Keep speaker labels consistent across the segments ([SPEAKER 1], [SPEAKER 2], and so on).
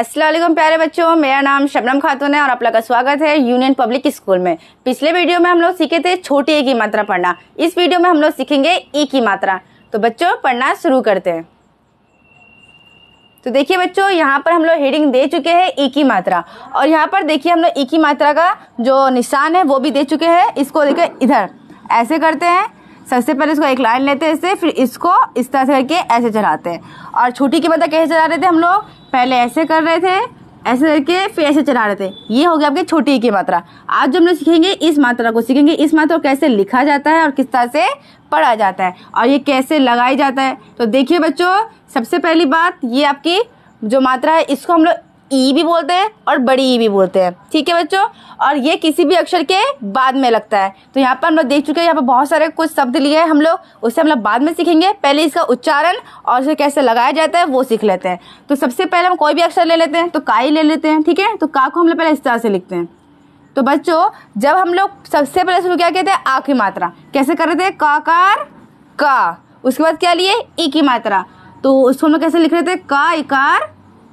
[SPEAKER 1] असलम प्यारे बच्चों मेरा नाम शबनम खातून है और आप लोग का स्वागत है यूनियन पब्लिक स्कूल में पिछले वीडियो में हम लोग सीखे थे छोटी ए की मात्रा पढ़ना इस वीडियो में हम लोग सीखेंगे ए की मात्रा तो बच्चों पढ़ना शुरू करते हैं तो देखिए बच्चों यहाँ पर हम लोग हेडिंग दे चुके हैं ए की मात्रा और यहाँ पर देखिए हम लोग ए की मात्रा का जो निशान है वो भी दे चुके हैं इसको देखिए इधर ऐसे करते हैं सबसे पहले इसको एक लाइन लेते हैं इससे फिर इसको इस तरह से करके ऐसे चलाते हैं और छोटी की मात्रा कैसे चला रहे थे हम लोग पहले ऐसे कर रहे थे ऐसे करके फिर ऐसे चला रहे थे ये हो गया आपकी छोटी की मात्रा आज जो हम लोग सीखेंगे इस मात्रा को सीखेंगे इस मात्रा को कैसे लिखा जाता है और किस तरह से पढ़ा जाता है और ये कैसे लगाया जाता है तो देखिए बच्चों सबसे पहली बात ये आपकी जो मात्रा है इसको हम लोग ई भी बोलते हैं और बड़ी ई भी बोलते हैं ठीक है बच्चों और ये किसी भी अक्षर के बाद में लगता है तो यहाँ पर हम लोग देख चुके हैं यहाँ पर बहुत सारे कुछ शब्द लिए हैं हम लोग उससे हम लोग बाद में सीखेंगे पहले इसका उच्चारण और उसे कैसे लगाया जाता है वो सीख लेते हैं तो सबसे पहले हम कोई भी अक्षर ले लेते हैं तो का ही ले लेते हैं ठीक है तो का को हम लोग पहले इस तरह से लिखते हैं तो बच्चों जब हम लोग सबसे पहले शुरू क्या कहते हैं आ की मात्रा कैसे कर रहे थे काकार का उसके बाद क्या लिए ई की मात्रा तो उसको हम लोग कैसे लिख रहे थे का इकार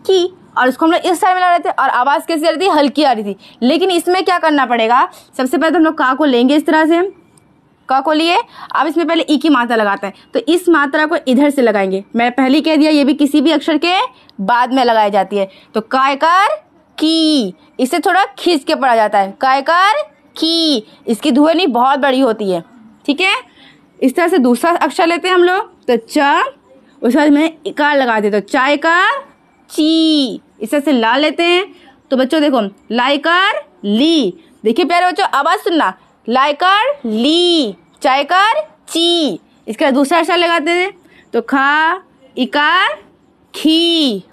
[SPEAKER 1] की और उसको हम लोग इस साइड में लगा रहे थे और आवाज़ कैसी आ रही थी हल्की आ रही थी लेकिन इसमें क्या करना पड़ेगा सबसे पहले तो हम लोग का को लेंगे इस तरह से का को लिए अब इसमें पहले ई की मात्रा लगाते हैं तो इस मात्रा को इधर से लगाएंगे मैं पहले कह दिया ये भी किसी भी अक्षर के बाद में लगाई जाती है तो कर की इसे थोड़ा खींच के पड़ा जाता है कर की इसकी ध्वनि बहुत बड़ी होती है ठीक है इस तरह से दूसरा अक्षर लेते हैं हम लोग तो च उसके बाद मैंने इकार लगा दिया तो चाय का ची इसे से ला लेते हैं तो बच्चों देखो लाइकर ली देखिए प्यारे बच्चों आवाज़ सुनना लाइकर ली चायकर ची इसका दूसरा अक्षर लगाते हैं तो खा इकार खी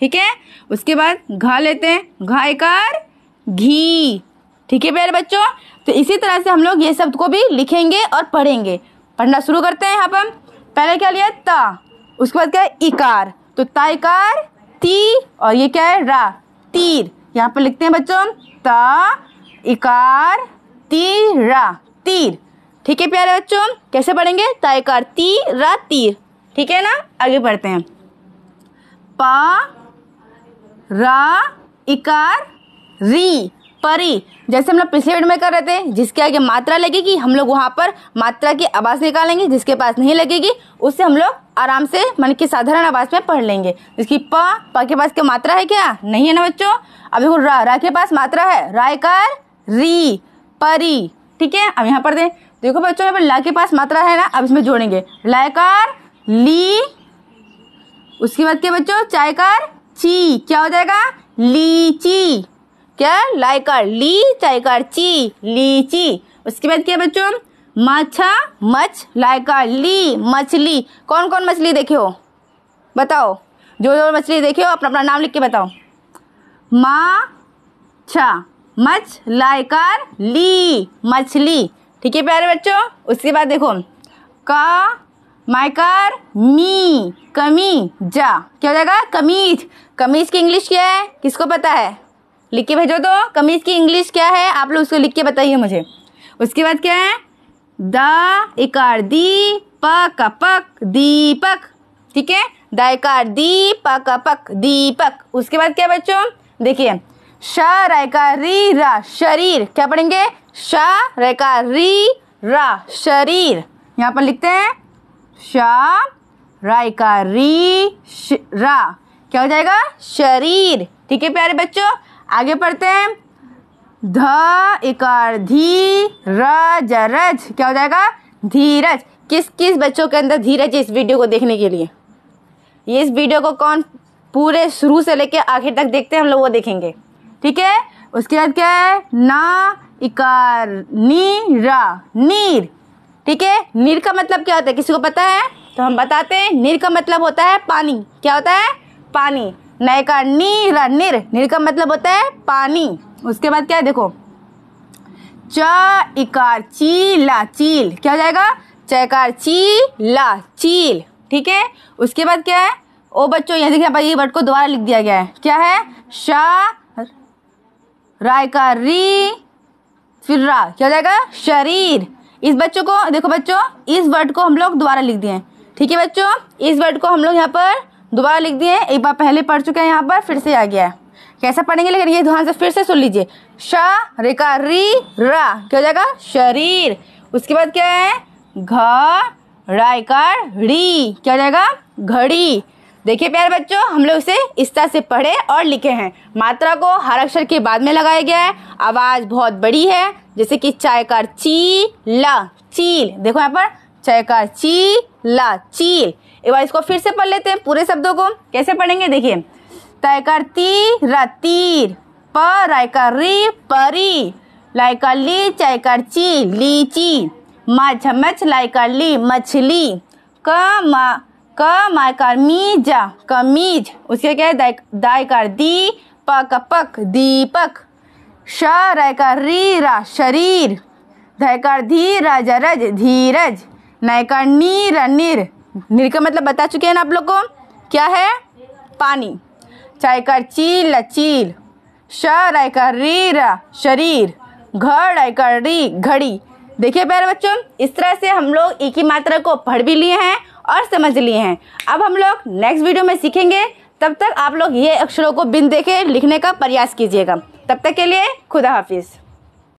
[SPEAKER 1] ठीक है उसके बाद घा लेते हैं घा इकार घी ठीक है प्यारे बच्चों तो इसी तरह से हम लोग ये शब्द को भी लिखेंगे और पढ़ेंगे पढ़ना शुरू करते हैं यहाँ पर पहले क्या लिया ता उसके बाद क्या इकार तो ताइकार ती और ये क्या है रा तीर यहाँ पर लिखते हैं बच्चों ता इकार रा तीर ठीक है प्यारे बच्चों कैसे पढ़ेंगे ती रा तीर ठीक है ना आगे पढ़ते हैं पा रा इकार री परी जैसे हम लोग पिछले वीडियो में कर रहे थे जिसके आगे मात्रा लगेगी हम लोग वहाँ पर मात्रा की आवाज़ निकालेंगे जिसके पास नहीं लगेगी उससे हम लोग आराम से मन की साधारण आवाज़ में पढ़ लेंगे जिसकी प प के पास क्या मात्रा है क्या नहीं है ना बच्चों अब देखो रा रा के पास मात्रा है रायकार री परी ठीक है अब यहाँ पर दें देखो बच्चों यहाँ पर ला के पास मात्रा है ना अब इसमें जोड़ेंगे लायकार ली उसके बाद क्या बच्चों चायकार ची क्या हो जाएगा लीची क्या लाइकर ली चाइकर ची लीची उसके बाद क्या बच्चों मछा मछ लाइकर ली मछली कौन कौन मछली देखे हो बताओ जो जो मछली देखे हो अपना अपना नाम लिख के बताओ मा छा मछ लाइकर ली मछली ठीक है प्यारे बच्चों उसके बाद देखो का माइकर मी कमी जा क्या हो जाएगा कमीज कमीज की इंग्लिश क्या है किसको पता है लिख के भेजो तो कमीज की इंग्लिश क्या है आप लोग उसको लिख के बताइए मुझे उसके बाद क्या है द इकार दी पक दीपक ठीक है द इकार दीपक पक दीपक उसके बाद क्या बच्चों देखिए श री रा शरीर क्या पढ़ेंगे श री रा शरीर यहाँ पर लिखते हैं श रायका री रा क्या हो जाएगा शरीर ठीक है प्यारे बच्चों आगे पढ़ते हैं ध इकार धी रज रज क्या हो जाएगा धीरज किस किस बच्चों के अंदर धीरज है इस वीडियो को देखने के लिए ये इस वीडियो को कौन पूरे शुरू से लेके आखिर तक देखते हैं हम लोग वो देखेंगे ठीक है उसके बाद क्या है ना इकार नी रा नीर ठीक है नीर का मतलब क्या होता है किसी को पता है तो हम बताते हैं नीर का मतलब होता है पानी क्या होता है पानी नय का नीर निर नीर का मतलब होता है पानी उसके बाद क्या है देखो च इकार चीला चील क्या हो जाएगा चकार चीला चील ठीक है उसके बाद क्या है ओ बच्चों यहाँ देखिए ये वर्ड को दोबारा लिख दिया गया है क्या है शा राय का री फिर रा क्या हो जाएगा शरीर इस बच्चों को देखो बच्चों इस वर्ड को हम लोग दोबारा लिख दिए ठीक है बच्चों इस वर्ड को हम लोग यहाँ पर दोबारा लिख दिए एक बार पहले पढ़ चुके हैं यहाँ पर फिर से आ गया है कैसे पढ़ेंगे लेकिन ये ध्यान से फिर से सुन लीजिए श रेखा री रा क्या हो जाएगा शरीर उसके बाद क्या है घ री क्या हो जाएगा घड़ी देखिए प्यारे बच्चों हम लोग इसे इस तरह से पढ़े और लिखे हैं मात्रा को हर अक्षर के बाद में लगाया गया है आवाज़ बहुत बड़ी है जैसे कि चायकार ची ल चील देखो यहाँ पर चायकार ची ल चील एक बार इसको फिर से पढ़ लेते हैं पूरे शब्दों को कैसे पढ़ेंगे देखिए तयकर ती रतीर पर आयकर री परी लाइकर ली चायकर ची लीची मछ मछ लाइकर ली मछली क मा क मायकर मीजा कमीज उसके क्या है दायकर दी पक पक दीपक श रयकर री रा शरीर धयकर धी रज रज धीरज नयकर नीर निर नीर का मतलब बता चुके हैं आप लोग को क्या है पानी चाय कर चील चील शर आय कर री शरीर घड़ आय कर री घड़ी देखिए प्यारे बच्चों इस तरह से हम लोग एक ही मात्रा को पढ़ भी लिए हैं और समझ लिए हैं अब हम लोग नेक्स्ट वीडियो में सीखेंगे तब तक आप लोग ये अक्षरों को बिन देखे लिखने का प्रयास कीजिएगा तब तक के लिए खुदा हाफिज़